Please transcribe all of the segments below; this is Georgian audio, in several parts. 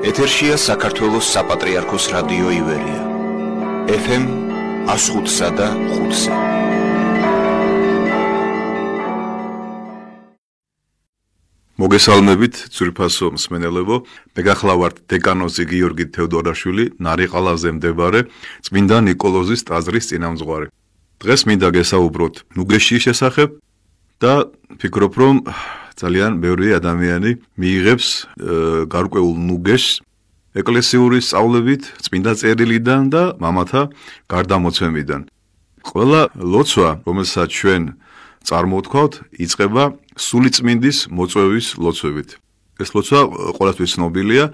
ეთერშია საქართველოს საპატრიარქოს რადიო ივერია FM 105-სა და 5-სა მოგესალმებით ძვირფასო მსმენელებო მე გახლავართ დეკანოზი გიორგი თეოდორაშვილი ნარიყალაზე მდებარე წმინდა نيكოლოზის ტაძრის წინამძღვარი დღეს მინდა გესაუბროთ ნუგეშის შესახებ და ფიქრობ რომ ძალიან ბევრი ადამიანი მიიღებს გარკვეულ ნუგეს ეკლესიური სწავლებით, წმინდა წერილიდან და მამათა გარდამოცემიდან. ყველა ლოცვა, რომელსაც ჩვენ წარმოთქვავთ, იწყება სული წმინდის მოწვევის ლოცვებით. ეს ლოცვა ყოველთვის ცნობილია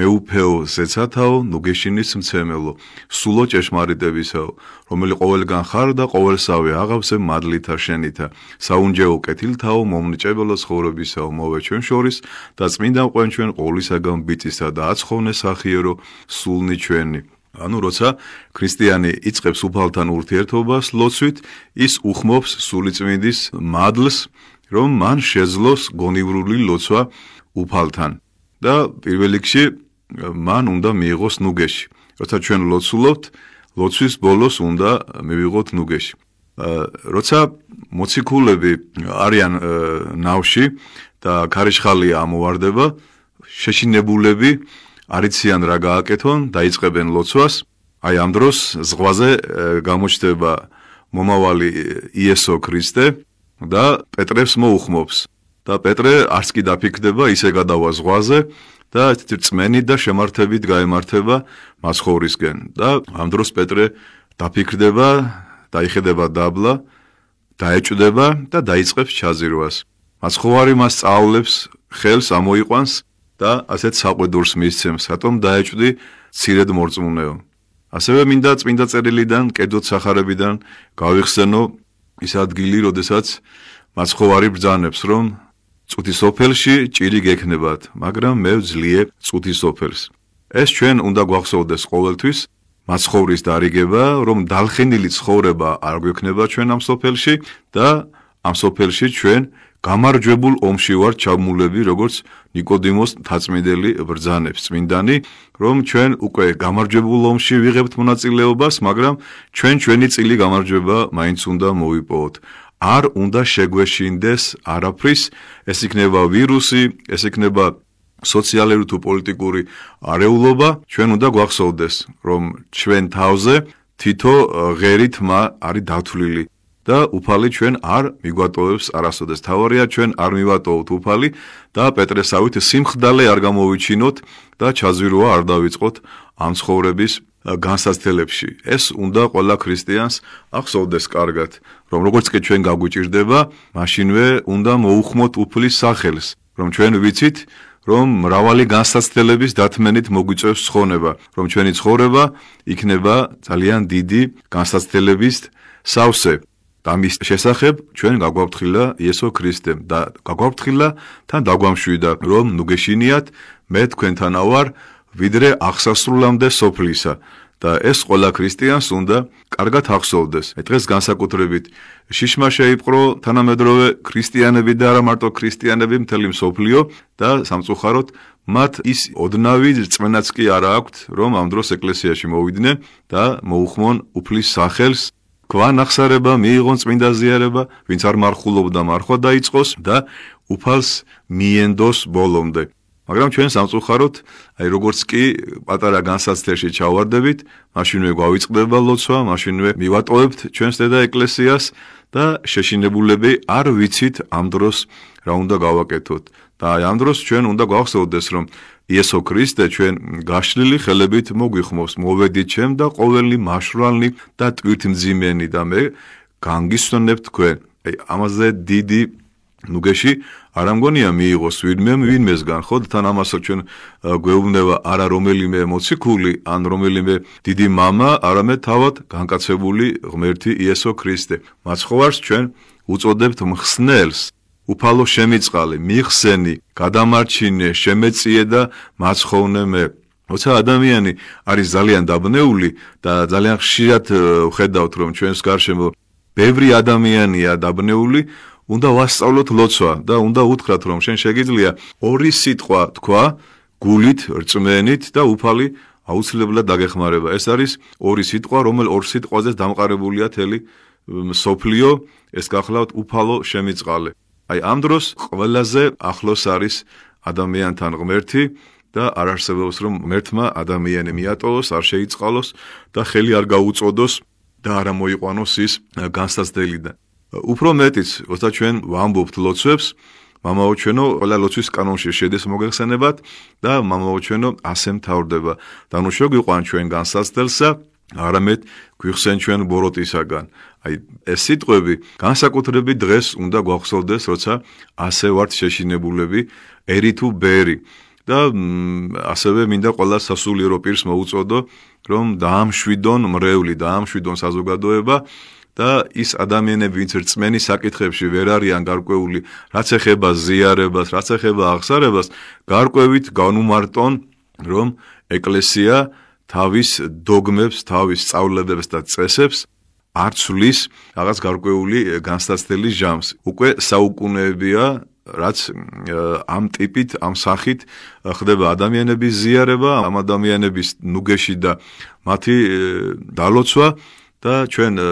მეუფეო ზეცათაო ნუგეშინის მცემელო სულო ჭეშმარიტებისაო რომელი ყოველგან ხარ და ყოველსავე აღავსე მადლითა შენითა საუნჯეო კეთილთაო მომნიჭებელო ცხოვრებისაო მოვე ჩვენ შორის და წმინდა ყვენ ჩვენ ყოვლისაგან ბიწისა და აცხოვნე სახიერო სულნი ჩვენი ანუ როცა ქრისტიანი იწყებს უფალთან ურთიერთობას ლოცვით ის უხმობს სულიწმინდის მადლს რომ მან შეძლოს გონივრული ლოცვა უფალთან და პირველ რიგში მან უნდა მიიღოს ნუგეში. როცა ჩვენ ლოცულობთ, ლოცვის ბოლოს უნდა მივიღოთ ნუგეში. როცა მოციქულები არიან ნავში და ქარიშხალი ამოვარდება, შეშინებულები არიციან რა გააკეთონ, დაიწყებენ ლოცვას. აი ამ დროს ზღვაზე გამოჩნდება მომავალი იესო ქრისტე და პეტრეს მოუხმობს და პეტრე არც კი დაფიქდება ისე გადავა ზღვაზე და ერთი წმენი და შემართებით გამართება მასხოვრისკენ და ამ დროს პეტრე დაფიქრდება დაიხედება დაბლა დაეჭდება და დაიწყებს ჩაზიროვას მასხოვარი მას წავლებს ხელს ამოიყვანს და ასეთ საყვედურს მისცემს რატომ დაეჭდი ცირედ მორწმუნეო ასევე მინდა წმინდა წერილიდან კედოთ სახარებიდან გავიხსენო ის ადგილი, როდესაც მაცხოვარი ბრძანებს, რომ წუთისოფელში ჭირი გექნებათ, მაგრამ მე ვძლიებ წუთისოფელს. ეს ჩვენ უნდა გვახსოვდეს ყოველთვის, მაცხოვრის დარიგება, რომ დალხენილი ცხოვრება არ გვექნება ჩვენ ამ სოფელში და ამ სოფელში ჩვენ გამარჯვებულ ომში ვარ ჩამულები, როგორც ნიკოდიმოს თაწმინდელი ბრძანებს წმინდანი, რომ ჩვენ უკვე გამარჯვებულ ომში ვიღებთ მონაწილეობას, მაგრამ ჩვენ ჩვენი წილი გამარჯვება მაინც უნდა მოვიპოვოთ. არ უნდა შეგვეშინდეს არაფრის, ეს იქნება ვირუსი, ეს იქნება სოციალური თუ პოლიტიკური არეულობა, ჩვენ უნდა გვახსოვდეს, რომ ჩვენ თავზე თითო ღერით მა არის დათვლილი და უფალი ჩვენ არ მიგვატოვებს არასოდეს. თავარია ჩვენ არ მივატოვოთ უფალი და პეტრესავით სიმხდალე არ გამოვიჩინოთ და ჩაზვირვა არ დავიწყოთ ამ ცხოვრების განსაცდელებში. ეს უნდა ყველა ქრისტიანს ახსოვდეს კარგად, რომ როგორც კი ჩვენ გაგვიჭirdება, მაშინვე უნდა მოუხმოთ უფლის სახელს, რომ ჩვენ ვიცით, რომ მრავალი განსაცდელების დათმენით მოგვიწევს ცხონება, რომ ჩვენი ცხოვრება იქნება ძალიან დიდი განსაცდელების სავსე. ამის შესახებ ჩვენ გაგვაფრთხილა იესო ქრისტემ და გაგვაფრთხილა თან დაგვამშვიდა რომ ნუ გეშინიათ მე თქვენთანა ვარ ვიდრე აღსასრულამდე სოფლისა და ეს ყველა ქრისტიანს უნდა კარგად ახსოვდეს. მე დღეს განსაკუთრებით შიშმა შეიპყრო თანამედროვე ქრისტიანები და არა მარტო ქრისტიანები მთელი მსოფლიო და სამწუხაროდ მათ ის ოდნავი წმენაც კი არ აქვთ, რომ ამ დროს ეკლესიაში მოვიდნენ და მოუხმონ უფლის სახელს. გვანახსარება მიიღონ წმინდა ზიარება, ვინც არ მარხულობდა მარხვა დაიწყოს და უფალს მიენდოს ბოლომდე. მაგრამ ჩვენ სამწუხაროდ აი როგორც კი პატარა განსაცდელში ჩავარდებით, მაშინვე გვავიწყდება ლოცვა, მაშინვე მივატოვებთ ჩვენს დედა ეკლესიას და შეშინებულები არ ვიცით ამ დროს რა უნდა გავაკეთოთ. და აი ამ დროს ჩვენ უნდა გვახსოვდეს რომ იესო ქრისტე ჩვენ გაშლილი ხელებით მოგვიხმობს, მოведით ჩემ და ყოველი მარშრალი და ტვირთმძიმენი და მე განგისვენებ თქვენ. აი ამაზე დიდი ნუგეში არ ამგონია მიიღოს ვინმე ვინმეს განხოთ თან ამასო ჩვენ გვეუბნება არა რომელიმე მოციქული ან რომელიმე დიდი мама არამედ თავად განკაცებული ღმერთი იესო ქრისტე მაცხოვარს ჩვენ უწოდებთ მხსნელს უფალო შემიწყალი მიხსენი გადამარჩინე შემეციე და მაცხოვნე მე როცა ადამიანი არის ძალიან დაბნეული და ძალიან ხშირად ხედავთ რომ ჩვენს გარშემო ბევრი ადამიანია დაბნეული უნდა ვასწავლოთ ლოცვა და უნდა უთხრათ რომ შენ შეგიძლია ორი სიტყვა თქვა გულით, რწმენით და უფალი აუცილებლად დაგეხმარება. ეს არის ორი სიტყვა, რომელ ორ სიტყვაზე დამყარებულია თელი სოფლიო, ეს გახლავთ უფალო შემიწყალე. აი ამ დროს ყველაზე ახლოს არის ადამიანთან ღმერთი და არ არსებობს რომ მერთმა ადამიანი მიატოვოს, არ შეიწყალოს და ხელი არ გაუწოდოს და არ მოიყვანოს ის განსაცდელიდან. უფრო მეტიც, როცა ჩვენ ვამბობთ ლოცვებს, მამაოჩვენო ყველა ლოცვის კანონში შედის მოგეხსენებათ და მამაოჩვენო ასე მთავრდება. დანუშო გიყვან ჩვენ განსაცდელსა, არამედ გიხსენ ჩვენ ბოროტისაგან. აი ეს სიტყვები განსაკუთრებით დღეს უნდა გვახსოვდეს, როცა ასე ვართ შეშინებულები ერი თუ ბერი. და ასევე მინდა ყველა სასულიერო პირს მოუწოდო, რომ დაამშვიდონ მრევლი, დაამშვიდონ საზოგადოება, და ის ადამიანები, ვინც რწმენის საკითხებში ვერ არიან გარკვეული, რაც ეხება ზიარებას, რაც ეხება აღსარებას, გარკვევით განუმარტონ, რომ ეკლესია თავის დოგმებს, თავის სწავლებებს და წესებს არცulis რაღაც გარკვეული განსაცდელი ჟამს. უკვე საუკუნეებია რაც ამ ტიპით, ამ სახით ხდება ადამიანების ზიარება, ამ ადამიანების ნუგეში და მათი დალოცვა და ჩვენ э,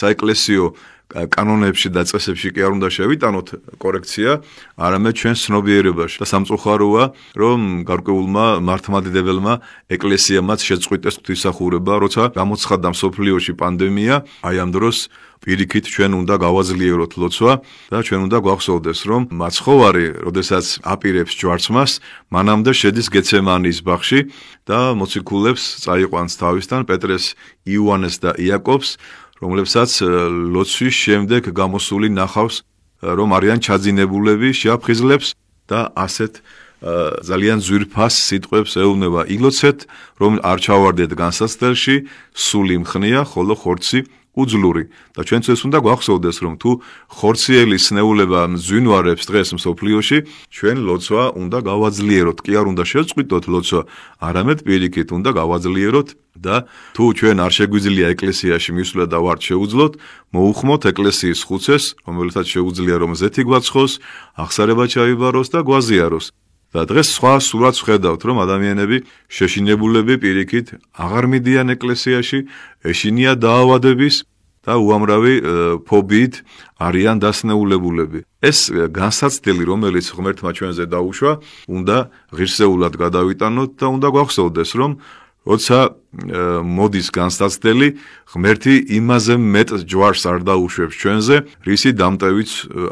საეკლესიო კანონებში და წესებში კი არ უნდა შევიტანოთ კორექცია, არამედ ჩვენ სნობიერებაში და სამწუხაროა, რომ გარკვეულმა მართმადიდებელმა ეკლესიამაც შეწყვიტეს ღვთისახურება, როცა გამოცხადდა მსოფლიოში პანდემია, აი ამ დროს პირიქით ჩვენ უნდა გავაძლიეროთ ლოცვა და ჩვენ უნდა გვახსოვდეს, რომ მაცხოვარი, როდესაც აპირებს ჯვარცმას, მანამდე შედის გეცემანის ბაღში და მოციქულებს წაიყვანს თავისთან პეტრეს, იოანეს და იაკობს რომლებსაც э, ლოცვის შემდეგ გამოსული ნახავს э, რომ არიან ჩაძინებულები შეაფხიზლებს და ასეთ э, ძალიან ზვირფას სიტყვებს ეუბნება იგლოცეთ რომ არ ჩავარდეთ განსაცდელში სული მხნია ხოლო ხორცი უძლური და ჩვენც ეს უნდა გვახსოვდეს რომ თუ ხორციელი სნეულება ზვინვარებს დღეს მსოფლიოში ჩვენ ლოცვა უნდა გავაძლიეროთ კი არ უნდა შეწყვიტოთ ლოცვა არამედ პირიქით უნდა გავაძლიეროთ და თუ ჩვენ არ შეგვიძლია ეკლესიაში მისვლა და ვარ შეუძლოთ მოუხმოთ ეკლესიის ხუცეს რომელთაც შეუძლია რომ ზეთი გვაცხოს აღსარება ჩაიბაროს და გვაზიაროს და დღეს სხვა სურათს ხედავთ, რომ ადამიანები შეშინებულები პირიქით აღარ მიდიან ეკლესიაში, ეშინია დაავადების და უამრავი ფობიით არიან დასნეულებულები. ეს განსაცდელი, რომელიც ღმერთმა ჩვენზე დაუშვა, უნდა ღირსეულად გადავიტანოთ და უნდა გვახსოვდეს, რომ როცა მოდის განსაცდელი, ღმერთი იმაზე მეტ ჯვარს არ დაუშვებს ჩვენზე, რისი დამტევიც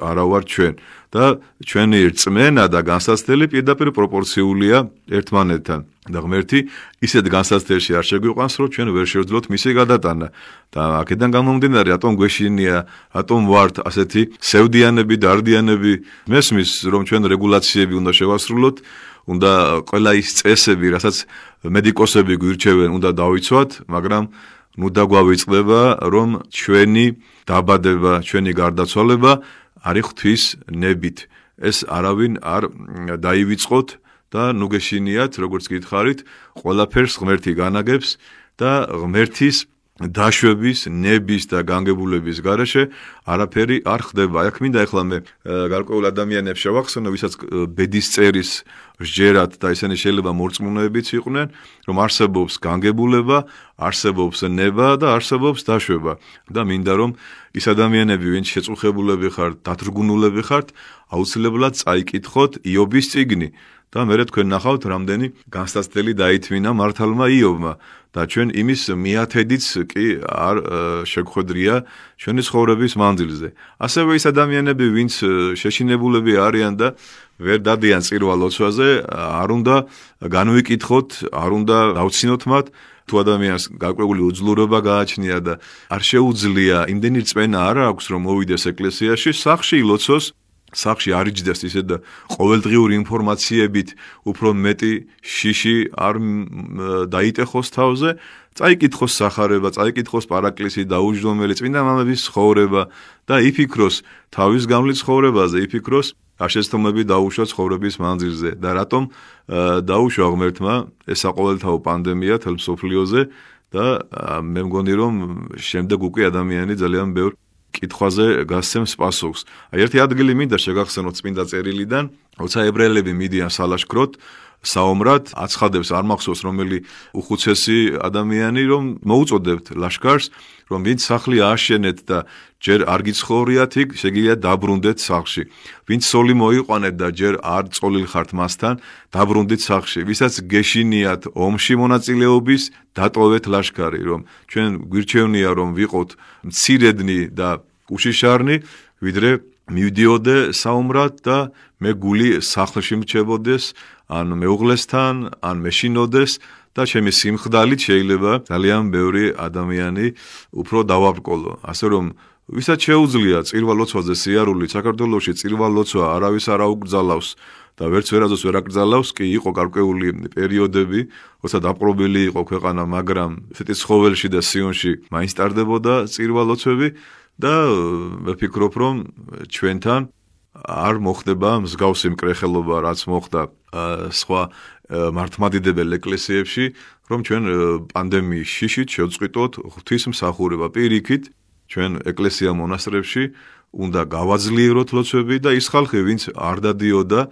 არა ვარ ჩვენ. და ჩვენი რწმენა და განსაცდელი პირდაპირ პროპორციულია ერთმანეთთან. და ღმერთი ისეთ განსაცდელში არ შეგვიყვანს, რომ ჩვენ ვერ შევძლოთ მისი გადატანა. და აქედან გამომდინარე, რატომ გვეშინია, რატომ ვართ ასეთი სევდიანები, დარდიანები? მესმის, რომ ჩვენ რეგულაციები უნდა შევასრულოთ, უნდა ყველა ის წესები, რასაც მედიკოსები გვირჩევენ, უნდა დავიცვათ, მაგრამ ნუ დაგვავიწყდება, რომ ჩვენი დაბადება, ჩვენი გარდაცვალება არი ღვთის ნებით. ეს არავინ არ დაივიწყოთ და ნუგეშინიათ, როგორც გითხარით, ყველაფერს ღმერთი განაგებს და ღმერთის დაშვების, ნების და განგებულების გარეშე არაფერი არ ხდება. აქ მინდა ახლა მე გარკვეულ ადამიანებს შევახსენო, ვისაც ბედის წერის ჟერად და ისინი შეიძლება მორწმუნეებიც იყვნენ, რომ არსებობს განგებულება, არსებობს ნება და არსებობს დაშვება და მინდა რომ ის ადამიანები, ვინც შეწუხებულები ხართ, დათრგუნულები ხართ, აუცილებლად წაიკითხოთ იობის წიგნი. და მე თქვენ ნახავთ რამდენი განსაცდელი დაითვინა მართალმა იობმა და ჩვენ იმის მიათედიც კი არ შეგხვედრია ჩვენი ცხოვრების მანძილზე. ასევე ის ადამიანები, ვინც შეშინებულები არიან და ვერ დადიან წირვალოცვაზე, არ უნდა განვიკითხოთ, არ უნდა დავცინოთ მათ თუ ადამიანს გაკვეული უძლურობა გააჩნია და არ შეუძლია იმდენი წვენა არ აქვს რომ მოვიდეს ეკლესიაში, სახში ილოცოს სახში არ იჯდეს ისე და ყოველდღიური ინფორმაციებით უფრო მეტი შიში არ დაიტეხოს თავზე, წაიკითხოს сахарება, წაიკითხოს პარაკლისი და უჯდომელი წინა მამების ხოვრება და იფიქროს თავის გამლის ხოვრებაზე, იფიქროს აშესთომები დაუშვა ცხოვრების მანძილზე და რატომ დაუშვა ღმერთმა ეს საყოველთაო პანდემია თელ მსოფლიოზე და მე მგონი რომ შემდეგ უკვე ადამიანები ძალიან ბევრი კითხვაზე გასცემს პასუხს. აი ერთი ადგილი მინდა შეგახსენოთ წმინდა წერილიდან, როცა ებრაელები მიდიან სალაშქროთ საომრად აცხადებს არ მახსოვს რომელი უხუცესი ადამიანი რომ მოუწოდებთ ლაშქარს რომ ვინც სახლი ააშენეთ და ჯერ არ გიცხოვრიათ იქ, ესე იგი დაბრუნდეთ სახლში. ვინც სოლი მოიყვანეთ და ჯერ არ წოლილ ხართ მასთან, დაბრუნდით სახლში. ვისაც გეშინიათ ომში მონაწილეობის, დატოვეთ ლაშქარი, რომ ჩვენ გვირჩევნია რომ ვიყოთ მცირედნი და უშიშარნი, ვიდრე მივიდიოდე საომრად და მე გული სახლში მჩებოდეს, ან მეუღლესთან, ან მეშინოდეს და ჩემი სიმხდალით შეიძლება ძალიან ბევრი ადამიანი უფრო დავაბრკოლო. ასე რომ ვისაც შეუძლია წირვალოცვაზე სიარული საქართველოსში წირვალოცვა არავის არ აუკრძალავს და ვერც ვერაძოს ვერ აკრძალავს, კი იყო გარკვეული პერიოდები, როცა დაპყრობილი იყო ქვეყანა, მაგრამ ცეტის ხოველში და სიონში მაინც ტარდებოდა წირვალოცვები და ვფიქრობ რომ ჩვენთან არ მოხდება მსგავსი მკრეხელობა რაც მოხდა სხვა მართმადიდებელ ეკლესიებში რომ ჩვენ პანდემიის შიშით შევწყვიტოთ ღვთისმსახურება პირიქით ჩვენ ეკლესია მონასტრებში უნდა გავაძლიეროთ ლოცვები და ის ხალხი ვინც არ დადიოდა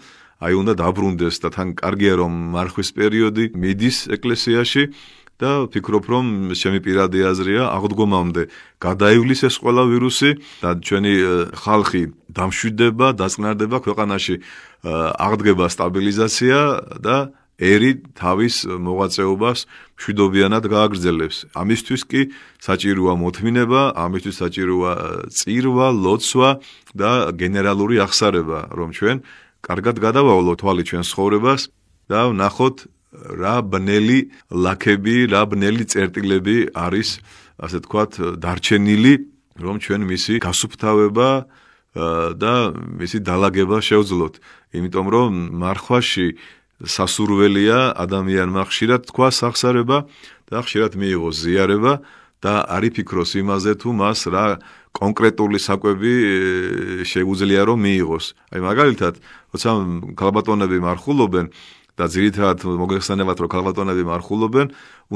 აი უნდა დაბრუნდეს და თან კარგია რომ მარხვის პერიოდი მიდის ეკლესიაში და ვფიქრობ, რომ შემი პირადი აზრია, აღდგომამდე გადაივლის ეს ყველა ვირუსი და ჩვენი ხალხი დამშვიდდება, დაწნარდება ქვეყანაში, აღდგება სტაბილიზაცია და ერი თავის მოღვაწეობას მშვიდობიანად გააგრძელებს. ამისთვის კი საჭიროა მოთმინება, ამისთვის საჭიროა წირვა, ლოცვა და გენერალური აღსარება, რომ ჩვენ კარგად გადავავლოთ თვალი ჩვენს ცხოვრებას და ნახოთ რა ბნელი ლაქები, რა ბნელი წერტილები არის, ასე თქვათ, დარჩენილი, რომ ჩვენ მისი გასუფთავება და მისი დაალაგება შევძლოთ. იმიტომ რომ მარხვაში სასურველია ადამიანმა ხშირად თქვა სახსარება და ხშირად მიიღო ზიარება და არიფიქროს იმაზე თუ მას რა კონკრეტული საკვები შეუძლია რომ მიიღოს. აი მაგალითად, როცა კალბატონები მარხულობენ, და ძირითადად მოგეხსენებათ რომ ქალბატონები მარხულობენ,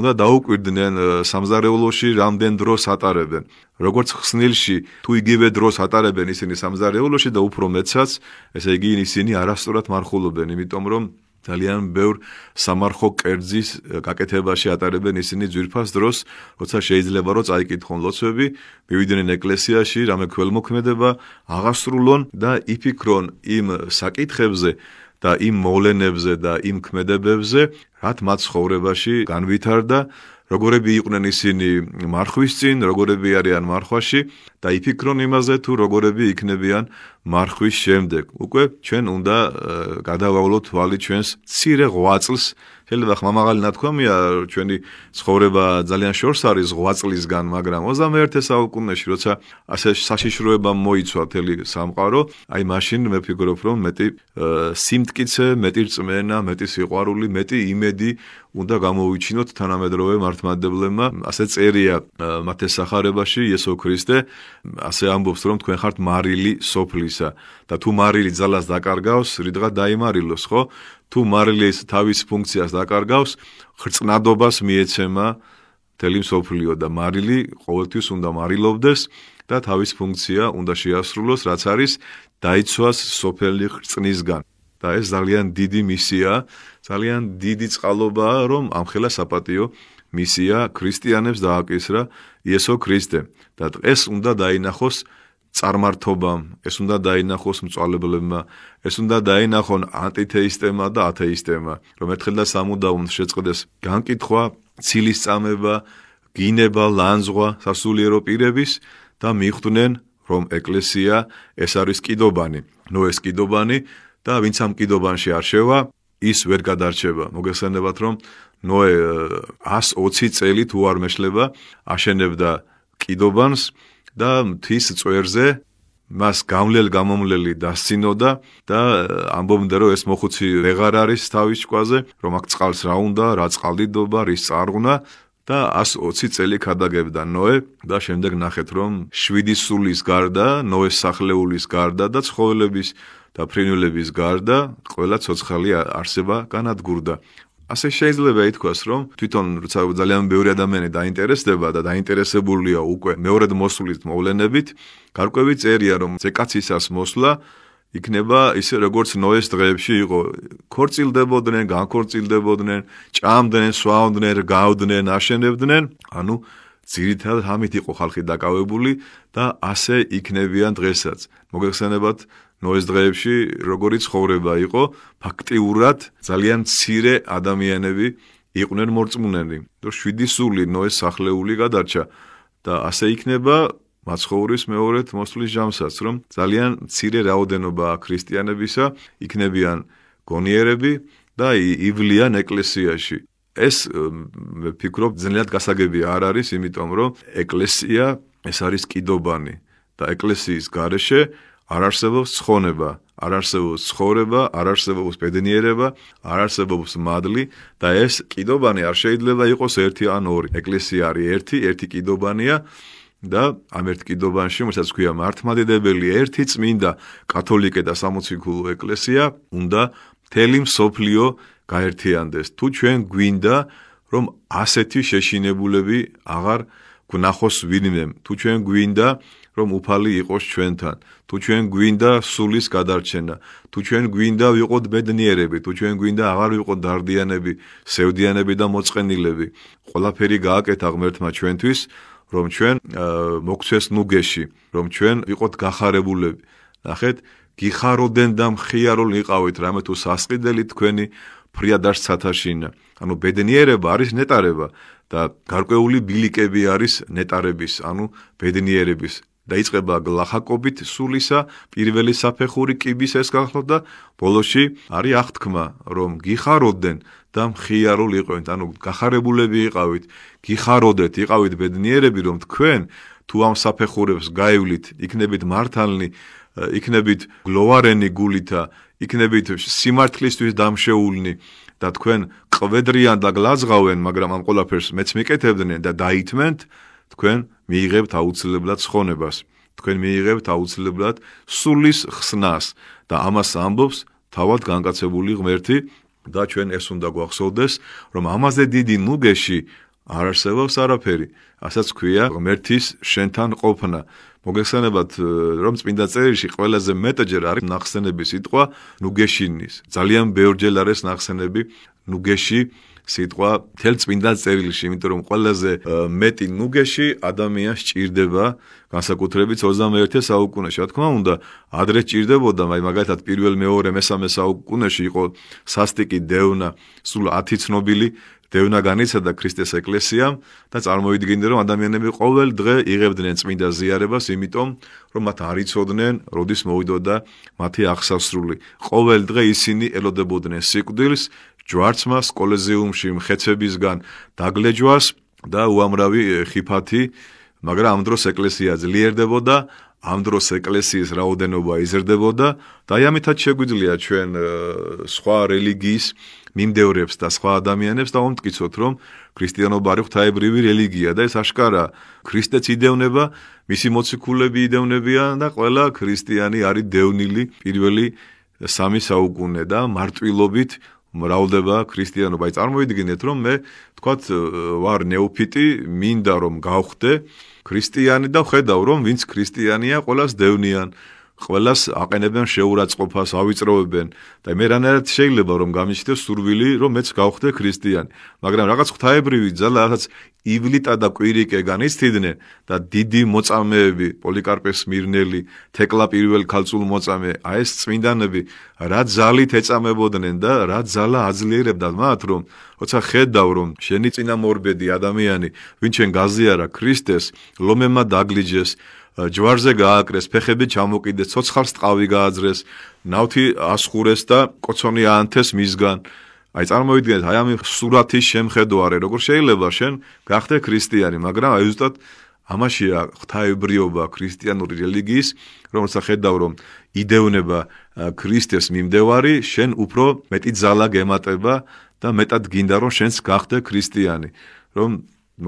უნდა დაუკვირდნენ სამზარეულოში რამდენ დროს ატარებენ. როგორც ხსნილში თუ იგივე დროს ატარებენ ისინი სამზარეულოში და უფრო მეცაც, ესე იგი ისინი არასწორად მარხულობენ, იმიტომ რომ ძალიან ბევრ სამარხო კერძის გაკეთებაში ატარებენ ისინი ძირფას დროს, როცა შეიძლება რომ წაიკითხონ ლოცვები, მივიდნენ ეკლესიაში, რამე ქველმოქმედება აღასრულონ და იფიქრონ იმ საკითხებზე, და იმ მოვლენებზე და იმ ქმედებებზე, რაც მათ ცხოვრებაში განვითარდა, როგორები იყვნენ ისინი მარხვის წინ, როგორები არიან მარხვაში, და იფიქრონ იმაზე თუ როგორები იქნებიან მარხვის შემდეგ. უკვე ჩვენ უნდა გადავავლოთ თვალი ჩვენს ცირე ღვაწლს. შეიძლება ხმა მაღალი ნათქვამია, ჩვენი ცხოვრება ძალიან შორს არის ღვაწლისგან, მაგრამ 21 საუკუნეში როცა ასე საშიშროება მოიცვა თელი სამყარო, აი მაშინ მე ფიქრობ რომ მეტი სიმткиცე, მეტი წმენა, მეტი სიყვარული, მეტი იმედი უნდა გამოვიჩინოთ თანამედროვე მართმადებლებმა. ასე წერია მათეს სახარებაში იესო ქრისტე ასე ამბობს რომ თქვენ ხართ მარილი სოფლისა და თუ მარილი ძალას დაკარგავს რიდღა დაიმარილოს ხო თუ მარილი ეს თავის ფუნქციას დაკარგავს ხრწნადობას მიეცემა თელი სოფლიო და მარილი ყოველთვის უნდა მარილობდეს და თავის ფუნქცია უნდა შეასრულოს რაც არის დაიცვას სოფელი ხრწნისგან და ეს ძალიან დიდი მისია, ძალიან დიდი წყალობაა, რომ ამხელა საპატიო მისია ქრისტიანებს დააკისრა იესო ქრისტე და დღეს უნდა დაინახოს წარმართობამ, ეს უნდა დაინახოს მწვალებლებმა, ეს უნდა დაინახონ ანტითეისტებმა და ათეისტებმა, რომ ერთხელ და სამუდაოდ შეწყდეს განკითხვა, ცილისწამება, გინება, ლანძღვა სასულიერო პირების და მიხვდნენ, რომ ეკლესია ეს არის კიდობანი, ნოეს კიდობანი და ვინც ამ კიდობანში არ შევა, ის ვერ გადარჩება. მოგესალმებათ, რომ ნოე 120 წელით უარმეშლება აშენებდა კიდობანს და მთის წვერზე მას გამლელ გამომლელი დასცინოდა და ამბობდა რომ ეს მოხუცი ვეღარ არის თავის ჭკვაზე რომ აქ წყალს რა უნდა რა წყალდიდობა რის წარღვნა და 120 წელი ქადაგებდა ნოე და შემდეგ ნახეთ რომ შვიდი სულის გარდა ნოეს სახლეულის გარდა და ცხოველების და ფრინველების გარდა ყველა ცოცხალი არსება განადგურდა ასე შეიძლება ითქვას, რომ თვითონ როცა ძალიან ბევრი ადამიანი დაინტერესდება და დაინტერესებულია უკვე მეორედ მოსulis მოვლენებით, გარკვევი წერია, რომ ზეკაცისას მოსლა იქნება ისე როგორც ნოეს დღეებში იყო ქორწილდებოდნენ, განქორწილდებოდნენ, ჭამდნენ, სვავდნენ, გავდნენ, აშენებდნენ, ანუ ძირითადად ამით იყო ხალხი დაკავებული და ასე იქნებიან დღესაც. მოგეხსენებათ, ნოეს დღეებში როგორი ცხოვრება იყო ფაქტიურად ძალიან ცირე ადამიანები იყვნენ მორწმუნენი და შვიდი სული ნოეს სახლეული გადარჩა და ასე იქნება მაცხოვრის მეორეთ მოსვლის ჯამსაც რომ ძალიან ცირე რაოდენობა ქრისტიანებისა იქნებიან გონიერები და ივლიან ეკლესიაში ეს ვფიქრობ ძალიან გასაგები არ არის იმიტომ რომ ეკლესია ეს არის კიდობანი და ეკლესიის გარშემო არ არსებობს ცხონება, არ არსებობს ცხოვრება, არ არსებობს ბედნიერება, არ არსებობს მადლი და ეს კიდობანი არ შეიძლება იყოს ერთი ან ორი. ეკლესია არის ერთი, ერთი კიდობანია და ამ ერთ კიდობანში, რასაც ქვია მართმადიდებელი ერთი წმინდა კათოლიკე და სამოციქულო ეკლესია, უნდა მთელი მსოფლიო გაერთიანდეს. თუ ჩვენ გვინდა რომ ასეთი შეშინებულები აღარ გვნახოს ვინმემ, თუ ჩვენ გვინდა რომ უფალი იყოს ჩვენთან. თუ ჩვენ გვინდა სულის გადარჩენა, თუ ჩვენ გვინდა ვიყოთ ბედნიერები, თუ ჩვენ გვინდა აღარ ვიყოთ დარდიანები, სევდიანები და მოწყენილები, ყველაფერი გააკეთა ღმერთმა ჩვენთვის, რომ ჩვენ მოგცეს ნუგეში, რომ ჩვენ ვიყოთ გახარებულები. ნახეთ, გიხაროდენ და მხიარულ იყავით, რამე თუ სასყიდელი თქვენი ფრიადას სათაშინა. ანუ ბედნიერება არის ნეტარება და გარკვეული ბილიკები არის ნეტარების, ანუ ბედნიერების. დაიწყება გლახაკობით სულისა პირველი საფეხური კიბის ეს გახლავთ და ბოლოში არის აღთქმა რომ გიხაროდდნენ და მხიარულ იყვენთ ანუ გახარებულები იყავით გიხაროდეთ იყავით ბედნიერები რომ თქვენ თუ ამ საფეხურებს გაივლით იქნებით მართალნი იქნებით გლოვარენი გულითა იქნებით სიმართლისთვის დამშეულნი და თქვენ ყვედრიან და გლაზღავენ მაგრამ ამ ყოლაფერს მეც მიკეთებდნენ და დაითმენთ თქვენ მიიღებთ აუცილებლად ხონებას, თქვენ მიიღებთ აუცილებლად სულის ხსნას და ამას ამბობს თავად განკაცებული ღმერთი და ჩვენ ეს უნდა გვახსოვდეს, რომ ამაზე დიდი ნუგეში არ არსებობს არაფერი, ასაც ქვია ღმერთის შენთან ყოფნა. მოგესალმებათ, რომ წმინდა წერილში ყველაზე მეტჯერ არის ნახსენები სიტყვა ნუგეშინის. ძალიან ბევრი ძელ არის ნახსენები ნუგეში სიტყვა თელწმინდა წერილში, იმიტომ რომ ყველაზე მეტი ნუგეში ადამიანს ჭირდება განსაკუთრებით 21-ე საუკუნეში. რა თქმა უნდა, ადრე ჭირდებოდა, მაგრამ მაგათად პირველ, მეორე, მესამე საუკუნეში იყო სასტიკი დევნა, სულ 10 ცნობილი დევნაგანისა და ქრისტეს ეკლესიამ და წარმოიდგინე რომ ადამიანები ყოველ დღე იღებდნენ წმინდა ზიარებას იმიტომ რომ მათ არ იცოდნენ როდის მოვიდოდა მათი აღსასრული ყოველ დღე ისინი ელოდებოდნენ სიკვდილს ჯვარცმას კოლეზიუმში მხეცებისგან დაგლეჯვას და უამრავი ხიფათი მაგრამ ამ დროს ეკლესია ძლიერდებოდა ამ დროს ეკლესიის რაოდენობა იზრდებოდა და აი ამითაც შეგვიძლია ჩვენ სხვა რელიგიის მიმდევრებს და სხვა ადამიანებს და ამტკიცოთ, რომ ქრისტიანობა არის ღვთაებრივი რელიგია და ეს აშკარა ქრისტეც იდევნება, მისი მოციქულები იდევნებიან და ყველა ქრისტიანი არის დევნილი პირველი სამი საუკუნე და მარტვილობით მრავლდება ქრისტიანობა. აი წარმოვიდგინეთ, რომ მე თქვათ ვარ ნეოფიტი, მინდა რომ გავხდე ქრისტიანი და ვხედავ, რომ ვინც ქრისტიანია, ყოველას დევნიან. ყველას აყენებენ შეურაცხყოფას, ავიწროვებენ და მე რანაირად შეიძლება რომ გამიჩნდეს სურვილი რომ მეც გავხდე ქრისტიანი, მაგრამ რაღაც ღთაებრივი ძალა რაღაც ივლიტა და კვირიკე განისtildeნე და დიდი მოწამეები, პოლიკარპეს მირნელი, თეკლა პირველ ქალწულ მოწამე, აი ეს წმინდანები რა ძალით ეწამებოდნენ და რა ძალა აძლიერებდა მათ რომ როცა ხედავ რომ შენი წინამორბედი ადამიანი, ვინც შენ გაზიარა ქრისტეს, ლომემა დაგლიჯეს ჯვარზე გააკრეს, ფეხები ჩამოკიდეს, ცოცხალს ტყავი გააძრეს, ნავთი ასხურეს და კოცონი აანთეს მისგან. აი წარმოვიდგენთ, აი ამ სურათის შემხედვარე, როგორ შეიძლება შენ გახდე ქრისტიანი, მაგრამ აი ზუსტად ამაშია ღთაებრიობა ქრისტიანული რელიგიის, რომელსაც ხედავ რომ იდევნება ქრისტეს მიმდევარი, შენ უფრო მეტი ძალა გემატება და მეტად გინდა რომ შენს გახდე ქრისტიანი, რომ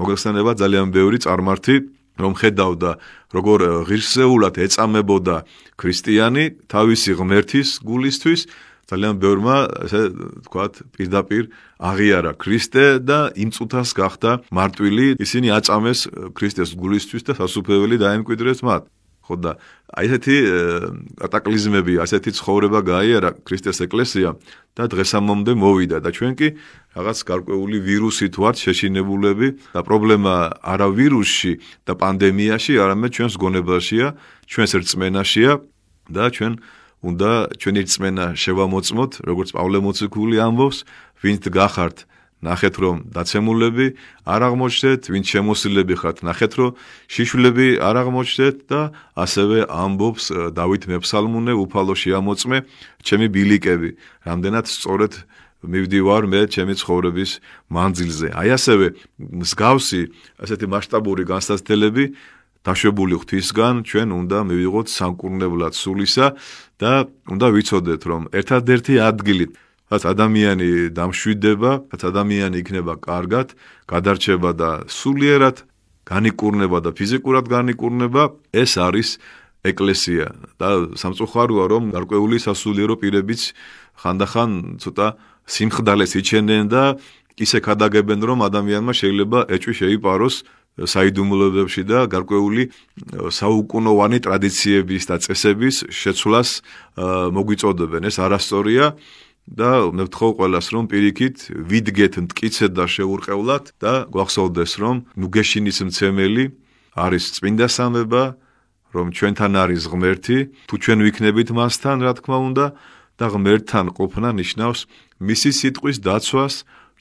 მოგხსენება ძალიან ბევრი წარმართი რომ ხედავდა როგორ э, ღირსეულად ეწამებოდა ქრისტიანი თავისი ღმერთის გულისთვის ძალიან ბევრმა ესე თქვათ პირდაპირ აღიარა ქრისტე და იმწუთას გახდა მარტვილი ისინი აწამეს э, ქრისტეს გულისთვის და სასუფეველი დაემკვიდრეს მათ ხო და აი ესეთი კატაკლიზმები, ასეთი ცხოვრება გაიარა ქრისტეს ეკლესია და დღესამომდე მოვიდა და ჩვენ კი რაღაც გარკვეული ვირუსით ვართ შეშინებულები და პრობლემა არა ვირუსში და პანდემიაში, არამედ ჩვენს გონებაშია, ჩვენს რწმენაშია და ჩვენ უნდა ჩვენი რწმენა შევამოწმოთ, როგორც პავლე მოციქული ამბობს, ვინც გახართ ნახეთ რომ დაცემულები არ აღმოჩნდეთ, ვინ შემოსილები ხართ, ნახეთ რომ შიშვლები არ აღმოჩნდეთ და ასევე ამბობს დავით მეფსალმუნე უფალო შეამოწმე ჩემი ბილიკები, რამდენად სწორედ მივდივარ მე ჩემი ცხოვრების მანძილზე. აი ასევე მსგავსი ასეთი მასშტაბური განსაცდელები დაშვებული ღვთისგან ჩვენ უნდა მივიღოთ სამკურნებლად სულისა და უნდა ვიცოდეთ რომ ერთადერთი ადგილი რაც ადამიანი დამშვიდება, რაც ადამიანი იქნება კარგად, გადარჩება და სულიერად განიკურნება და ფიზიკურად განიკურნება, ეს არის ეკლესია და სამწუხაროა რომ გარკვეული სასულიერო პირებიც ხანდახან ცოტა სიმხდალეს იჩენენ და ისე ხადაგებენ რომ ადამიანმა შეიძლება ეჭვი შეიპაროს საიდუმლოებებში და გარკვეული საუკუნოვანი ტრადიციების და წესების შეცვლას მოგვიწოდებენ ეს არასწორია და მე ვთქო ყველას რომ პირიქით ვიდგეთ მткиცეთ და შეურყევლად და გვახსოვდეს რომ ნუგეშინის მცემელი არის წმინდა სამება რომ ჩვენთან არის ღმერთი თუ ჩვენ ვიქნებით მასთან რა თქმა უნდა და ღმერთთან ყოფნა ნიშნავს მისი სიტყვის დაცვას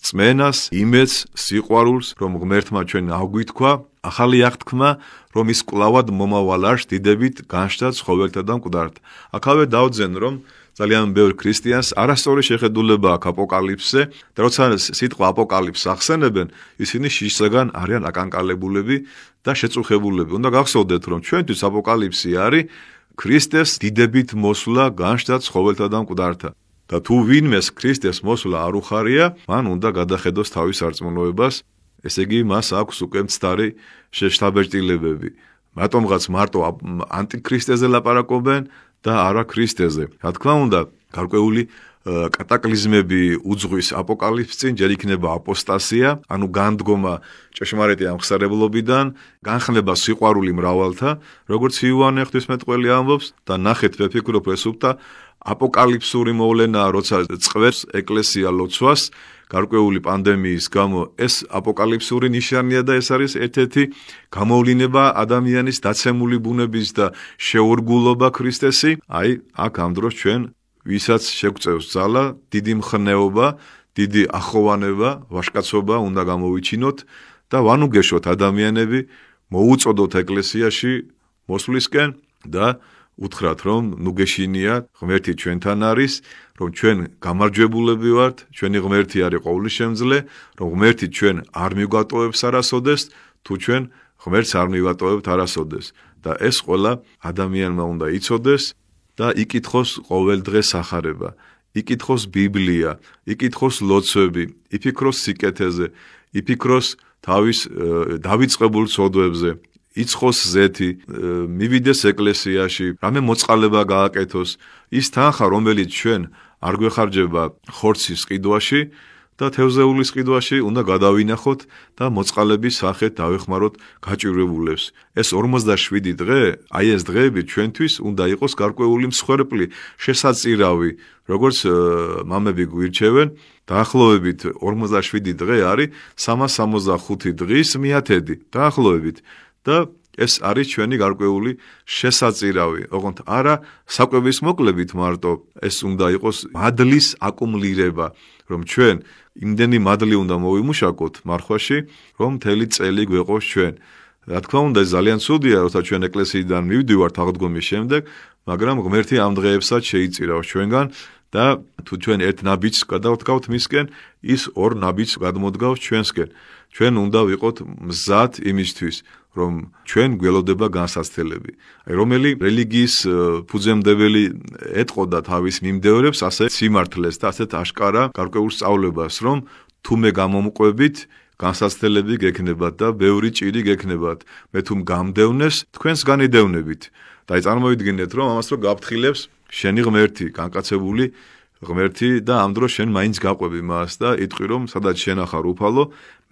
წმენას იმეც სიყვარულს რომ ღმერთმა ჩვენ აგვითქვა ახალი აღთქმა რომ ის კლავად მომავალ არშ დიდებით განშთა ცხოველთა და მკვდართ აქავე დავძენ რომ ძალიან ბევრ ქრისტიანს არასწორი შეხედულება აქვს აპოკალიფსე და როცა სიტყვა აპოკალიფს ახსენებენ, ისინი შიშისგან არიან აკანკალებულები და შეწუხებულები. უნდა გახსოვდეთ, რომ ჩვენთვის აპოკალიფსი არის ქრისტეს დიდებით მოსვლა განშტა ცხოველთა და მკვდართა. და თუ ვინმეს ქრისტეს მოსვლა არ უხარია, მან უნდა გადახედოს თავის არწმუნოებას, ესე იგი მას აქვს უკვე მცდარი შეშთაბეჭდილებები. მათ მომღაც მარტო ანტიქრისტეზე ლაპარაკობენ, და არა ქრისტეზე. რა თქმა უნდა, გარკვეული კატაკლიზმები უძღვის აპოკალიფს წინ ჯერ იქნება აპოსტასია, ანუ განდგომა ჭეშმარიტი ამ ხსარებლობიდან, განხლება სიყვარული მრავალთა, როგორც იოანე ღვთისმეტყველი ამბობს და ნახეთ მე ფიქრობ ეს უფთა აპოკალიფსური მოვლენაა, როცა წყვეს ეკლესია ლოცვას გარკვეული პანდემიის გამო ეს აპოკალიფსური ნიშანია და ეს არის ერთ-ერთი გამოვლენა ადამიანის დაცემული ბუნების და შეურგულობა ქრისტესი. აი, აქ ამ დროს ჩვენ ვისაც შეგწევს ძალა, დიდი მხნეობა, დიდი ახოვანება, ვაშკაცობა უნდა გამოვიჩინოთ და ვანუგეშოთ ადამიანები მოუწოდოთ ეკლესიაში მოსვლისკენ და უთხრათ რომ ნუ გეშინია ღმერთი ჩვენთან არის რომ ჩვენ გამარჯვებულები ვართ ჩვენი ღმერთი არის ყოვლის შემძლე რომ ღმერთი ჩვენ არ მიგვატოვებს არასოდეს თუ ჩვენ ღმერთს არ მივატოვებთ არასოდეს და ეს ყველა ადამიანმა უნდა იცოდეს და იკითხოს ყოველ დღე сахарება იკითხოს ბიბლია იკითხოს ლოცვები იფიქროს სიკეთეზე იფიქროს თავის დავიწყებულ წოდებებზე იცხოს ზეთი, მივიდეს ეკლესიაში, რამე მოწალება გააკეთოს, ის თანხა, რომელიც ჩვენ არ გვეხარჯება ხორცის სყიდვაში და თევზეულის სყიდვაში, უნდა გადავინახოთ და მოწალების სახეთ დავეხმაროთ გაჭირვებულებს. ეს 57 დღე, აი ეს დღეები ჩვენთვის უნდა იყოს გარკვეული მსხვერპლი, შესაძირავი, როგორც მამები გვირჩევენ, დაახლოებით 57 დღე არის 365 დღის მეათედი. დაახლოებით და ეს არის ჩვენი გარკვეული შესაძირავი, ოღონდ არა საკვების მოკლებით მარტო ეს უნდა იყოს მადლის აკუმულირება, რომ ჩვენ იმდენი მადლი უნდა მოვიმუშაკოთ მარხვაში, რომ მთელი წელი გვეყოს ჩვენ. რა თქმა უნდა, ძალიან ცუდია, როცა ჩვენ ეკლესიიდან მივდივართ აღდგომის შემდეგ, მაგრამ ღმერთი ამ დღეებსაც შეიწირავს ჩვენგან და თუ ჩვენ ერთ ნაბიჯს გადავთქავთ მისკენ, ის ორ ნაბიჯს გადმოდგავს ჩვენსკენ. ჩვენ უნდა ვიყოთ მზად იმისთვის, რომ ჩვენ გველოდება განსაცდელები. აი რომელი რელიგიის ფუძემდებელი ეთყოდა თავის მიმდევრებს ასე სიმართლეს და ასეთ აშკარა გარკვეულ სწავლებას, რომ თუმე გამომყვებით განსაცდელები გექნებათ და ბევრი ჭირი გექნებათ. მე თუ გამდევნეს, თქვენს განედევნებით. და აი წარმოვიდგინეთ, რომ ამას რო გაფთხილებს შენი ღმერთი, განკაცებული ღმერთი და ამ დროს შენ მაინც გაყვები მას და იტყვი რომ სადაც შენ ახარ უფალო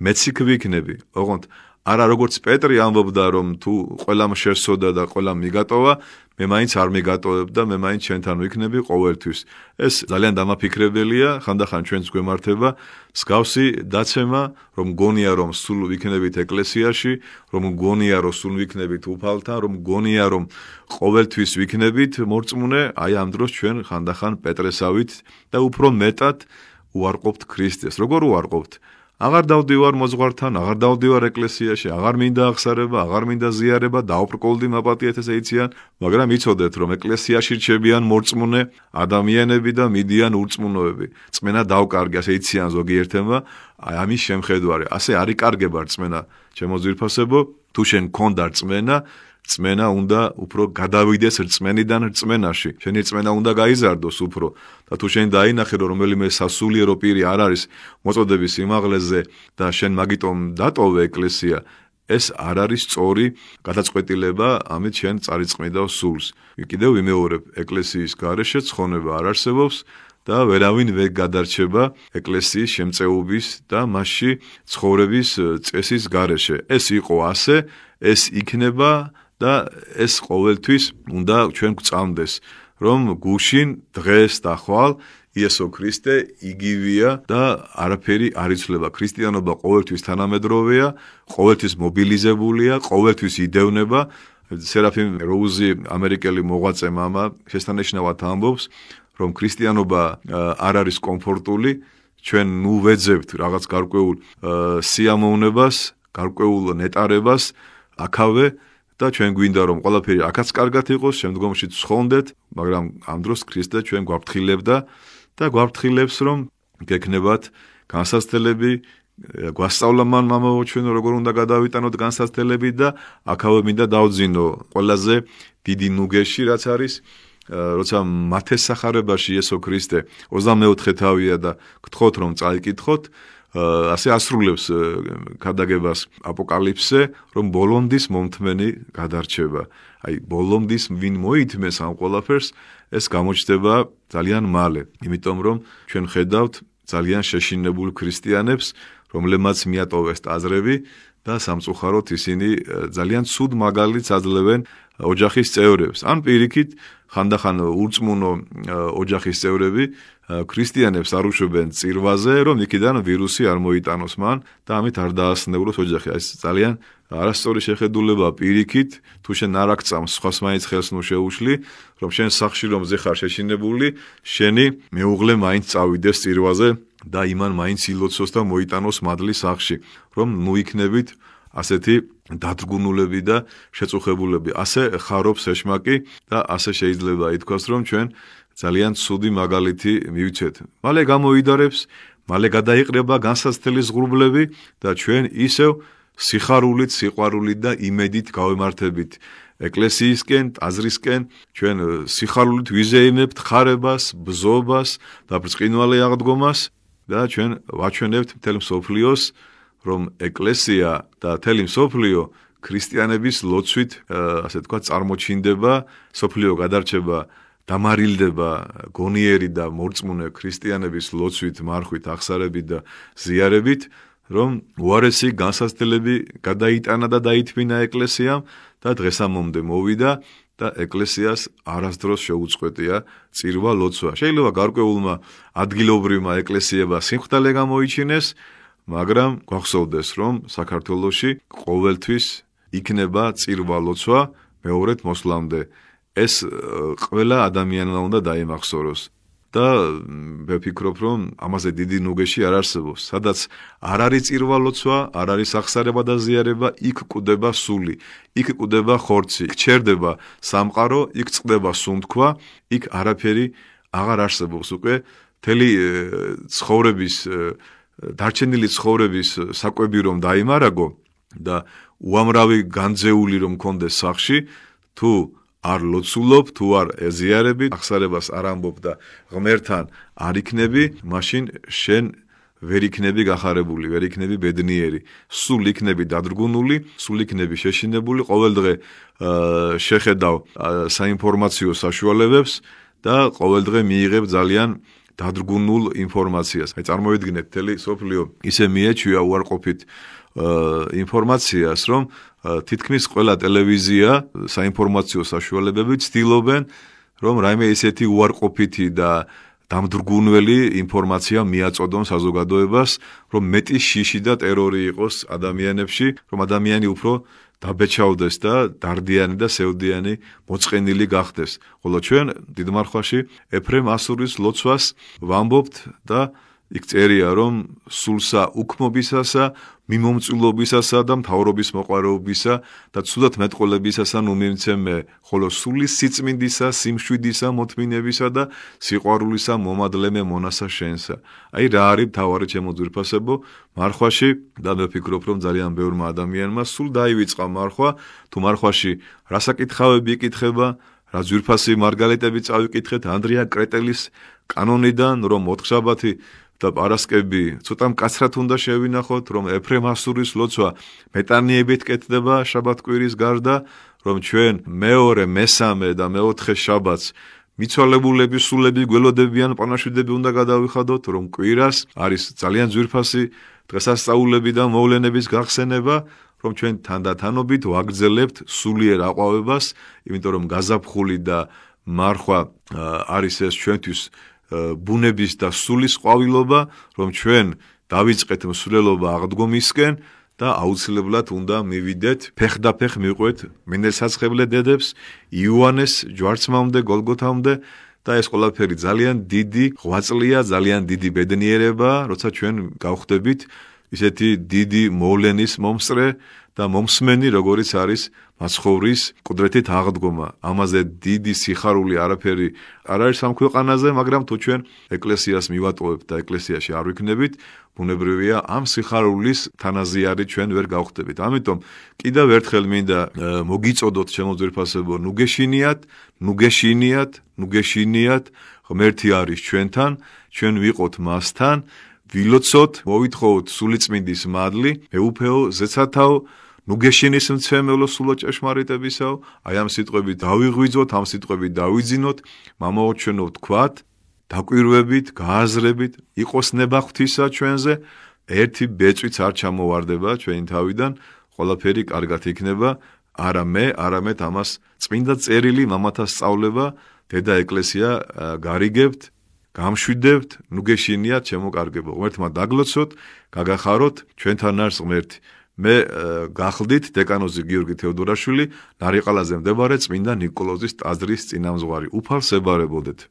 მეციქვი იქნები. ოღონდ არა როგორც პეტრი ამბობდა რომ თუ ყველამ შეესოდა და ყველამ მიგატოვა მე მაინც არ მიგატოვებ და მე მაინც ჩვენთან ვიქნები ყოველთვის ეს ძალიან დამაფიქრებელია ხანდახან ჩვენს გვემართება სგავსი დაცემა რომ გონია რომ სულ ვიქნებით ეკლესიაში რომ გონია რომ სულ ვიქნებით უფალთან რომ გონია რომ ყოველთვის ვიქნებით მორწმუნე აი ამ დროს ჩვენ ხანდახან პეტრესავით და უფრო მეტად უარყოფთ ქრისტეს როგორ უარყოფთ აღარ დავდივარ მოძღვართან, აღარ დავდივარ ეკლესიაში, აღარ მინდა აღსარება, აღარ მინდა ზიარება, დაუპრკოლდი მაპატიეთ ესე იციან, მაგრამ იცოდეთ რომ ეკლესიაში რჩებიან მორწმუნე ადამიანები და მიდიან ურწმუნოები. წმენა დავკარგე, ასე იციან ზოგიერთმა, აი ამის შემხედვარი. ასე არიკარგება წმენა ჩემო ძვირფასებო, თუ შენ კონდარ წმენა, რწმენა უნდა უფრო გადავიდეს რწმენიდან რწმენაში. შენი რწმენა უნდა გაიზარდოს უფრო და თუ შენ დაინახე რომ რომელიმე სასულიერო პირი არ არის მოწოდების სიმაღლეზე და შენ მაგიტომ დატოვე ეკლესია ეს არ არის წორი გადაწყვეტილება, ამით შენ წარიწმედავ სულს. კიდევ ვიმეორებ, ეკლესიის გარეშე ცხონება არ არსებობს და ვერავინ ვერ გადარჩება ეკლესიის შემწეობის და მასში ცხოვრების წესის გარეშე. ეს იყო ასე, ეს იქნება და ეს ყოველთვის უნდა ჩვენ გვწამდეს, რომ გუშინ დღეს და ხვალ იესო ქრისტე იგივია და არაფერი არ იცვლება. ქრისტიანობა ყოველთვის თანამედროვეა, ყოველთვის მობილიზებულია, ყოველთვის იდევნება. სერაფიმ როუზი, ამერიკელი მოღვაწე мама, შესთანეშნავად ამბობს, რომ ქრისტიანობა არ არის კომფორტული, ჩვენ ნუ ვეძებთ რაღაც გარკვეულ სიამოვნებას, გარკვეულ ნეტარებას, აქავე და ჩვენ გვინდა რომ ყველაფერი აქაც კარგად იყოს, შემდგომში ცხონდეთ, მაგრამ ამ დროს ქრისტე ჩვენ გვაფრთხილებდა და გვაფრთხილებს რომ გეკნებათ განსაცდელები გვასწავლა მან მამაო ჩვენო როგორ უნდა გადავიტანოთ განსაცდელები და აქავე მინდა დავძინო ყველაზე დიდი ნუგეში რაც არის როცა მათეს სახარებაში იესო ქრისტე 24 თავია და გთხოვთ რომ წაიკითხოთ ასე ასრულებს ქადაგებას აპოკალიფსე, რომ ბოლონდის მომთმენი გადარჩება. აი ბოლონდის ვინ მოითმეს ამ ყველაფერს, ეს გამოჩდება ძალიან მალე, იმიტომ რომ ჩვენ ხედავთ ძალიან შეშინებულ ქრისტიანებს, რომლებმაც მიატოვეს აზრები და სამწუხაროდ ისინი ძალიან ცუდ მაგალითს აძლევენ ოჯახის წევრებს. ან პირიქით ხანდახან ურწმუნო ოჯახის წევრები ქრისტიანებს არ უშვებენ წირვაზე, რომ იქიდან ვირუსი არ მოიტანოს მან და ამით არ დაასნევროს ოჯახი. ეს ძალიან არასწორი შეხედულება პირიქით, თუ შენ არ აქცამს სხვას მაინც ხელს ნუ შეუშლი, რომ შენ სახში რომ ზიხარ შეშინებული, შენი მეუღლე მაინც წავიდეს წირვაზე და იმან მაინც ილოცოს და მოიტანოს მადლი სახში, რომ ნუ იქნებით ასეთი დაძგუნულები და შეწუხებულები. ასე ხარობს ეშმაკი და ასე შეიძლება ითქვას, რომ ჩვენ ძალიან ცუდი მაგალითი მივიცეთ. მალე გამოიدارებს, მალე გადაიყრება განსაცდელი ზღურბლები და ჩვენ ისევ სიხარულით, სიყვარულით და იმედით გავემართებით ეკლესიისკენ, აზრისკენ, ჩვენ სიხარულით ვიზეიმებთ ხარებას, ბზობას და ბრწყინვალე აღდგომას და ჩვენ ვაჩვენებთ მთელ სოფლიოს, რომ ეკლესია და მთელი სოფლიო ქრისტიანების ლოცვით, ასე თქვა, წარმოჩინდება, სოფლიო გადარჩება დამარილდება გონიერი და მორწმუნე ქრისტიანების ლოცვით, მარხვით, აღსარებით და ზიარებით, რომ უარესი განსასწრები გადაიტანა და დაითმინა ეკლესიამ და დღესამომდე მოვიდა და ეკლესიას არასდროს შეუწყვეტია წირვა ლოცვა. შეიძლება გარკვეულმა ადგილობრივმა ეკლესიებმა სიმხდალე გამოიჩინეს, მაგრამ გვახსოვდეს, რომ საქართველოსში ყოველთვის იქნება წირვა ლოცვა მეორედ მოსვლამდე. ეს ყველა ადამიანმა უნდა დაემახსოვროს და ვფიქრობ რომ ამაზე დიდი ნუგეში არ არსებობს სადაც არ არის წირვალოცვა არ არის ახსარება და ზიარება იქ კვდება სული იქ კვდება ხორცი ჩერდება სამყარო იქ წდება სუნთქვა იქ არაფერი აღარ არსებობს უკვე მთელი ცხოვრების დარჩენილი ცხოვრების საკვები რომ დაიმარაგო და უამრავი განძეული რომ კონდეს სახში თუ არ ლოცულობ თუ არ ეზიარები, ახსარებას არ ამბობ და ღმერთთან არ იქნები, მაშინ შენ ვერ იქნები გახარებული, ვერ იქნები ბედნიერი, სულ იქნები დადრგუნული, სულ იქნები შეშინებული, ყოველ დღე შეხედავ საინფორმაციო საშუალებებს და ყოველ დღე მიიღებ ძალიან დადრგუნულ ინფორმაციას. აი წარმოვიდგინეთ, თელი სოფლიო ისე მიეჩვია უარყოფით ინფორმაციას, რომ თითქმის ყველა ტელევიზია საინფორმაციო საშუალებები ცდილობენ, რომ რაიმე ესეთი უარყოფითი და დამდგრუნველი ინფორმაცია მიაწოდონ საზოგადოებას, რომ მეტი შიში და ტერორი იყოს ადამიანებში, რომ ადამიანი უფრო დაბეჭავდეს და დარდიანი და სევდიანი მოწყენილი გახდეს. ხოლო ჩვენ დიდმარხვაში ეფრემ ასურის ლოცვას ვამბობთ და იქ წერია რომ სულსა უქმობისასა მიმომწულობისა და მთავრობის მოყვარეობისა და ცუდად მეტყოლებისას ან უმიმცემე ხოლო სულის სიწმინდისა სიმშვიდისა მოთმინებისა და სიყვარულისა მომადლემე მონასა შენსა აი რა არის მთავარი ჩემო ძვირფასებო მარხვაში და მე ვფიქრობ რომ ძალიან ბევრმა ადამიანმა სულ დაივიწყა მარხვა თუ მარხვაში რასაკითხავები ეკითხება რა ძვირფასი მარგალიტები წავიკითხეთ ანდრია კრეტელის კანონიდან რომ ოთხშაბათი და პარასკევი ცოტა მკაცრად უნდა შევინახოთ, რომ ეფრემასურის ლოცვა მეტანიებით კეთდება შაბათკვირის გარდა, რომ ჩვენ მეორე, მესამე და მეოთხე შაბათს მიცვალებულები სულები გველოდებიან პანაშვიდები უნდა გადავიხადოთ, რომ კვირას არის ძალიან ძვირფასი დღესასწაულები და მოვლენების გახსენება, რომ ჩვენ თანდათანობით ვაგრძელებთ სულიერ აყვავებას, იმიტომ რომ გაზაფხული და მარხვა არის ეს ჩვენთვის ბუნების და სულის ყვავილობა, რომ ჩვენ დავიწყეთ მსვლელობა აღდგომისკენ და აუცილებლად უნდა მივიდეთ ფეხდაფეხ მიყვეთ მინდელსაცხებლე დედებს იოანეს ჯვარცმამდე გოლგოთამდე და ეს ყველაფერი ძალიან დიდი ღვაწლია, ძალიან დიდი ბედნიერება, როცა ჩვენ გავხდებით ისეთი დიდი მოვლენის მომსწრე, და მომსმენი, როგორიც არის მაცხოვრის კუდრეთით აღდგომა. ამაზე დიდი სიხარული არაფერი არ არის ამ ქვეყანაზე, მაგრამ თუ ჩვენ ეკლესიას მივატოვებთ და ეკლესიაში არ ვიქნებით, ბუნებრივია ამ სიხარულის თანაზე არის ჩვენ ვერ გავხდებით. ამიტომ კიდევ ერთხელ მინდა მოგიწოდოთ შემოძვირფასებო ნუგეშინიათ, ნუგეშინიათ, ნუგეშინიათ, ღმერთი არის ჩვენთან, ჩვენ ვიყოთ მასთან. ვილოცოთ, მოვითხოვოთ სულიწმინდის მადლი, მეუფეო ზეცათაო ნუგეშენის მცემელო სულაჭეშმარიტებისაო, აი ამ სიტყვები დავიღვიძოთ, ამ სიტყვები დავიძინოთ, მამოოჩვენო თქვათ, დაკვირვებით, გააზრებით, იყოს ნება ღვთისა ჩვენზე, ერთი ბეწვიც არ ჩამოواردება ჩვენი თავიდან, ყველაფერი კარგად იქნება, არა მე, არამედ ამას წმინდა წერილი მამათა სწავლება, დედა ეკლესია გარიგებთ გამშვიდებთ, ნუ გეშინია, შემოკარგებო. ღმერთმა დაგლოცოთ, გაგახაროთ ჩვენთან არს ღმერთი. მე გახლდით დეკანოზი გიორგი თეოდორაშვილი, ნარიყალაზე მდებარე წმინდა ნიკოლოზის ტაძრის წინამძღვარი. უფალს ებარებოდეთ.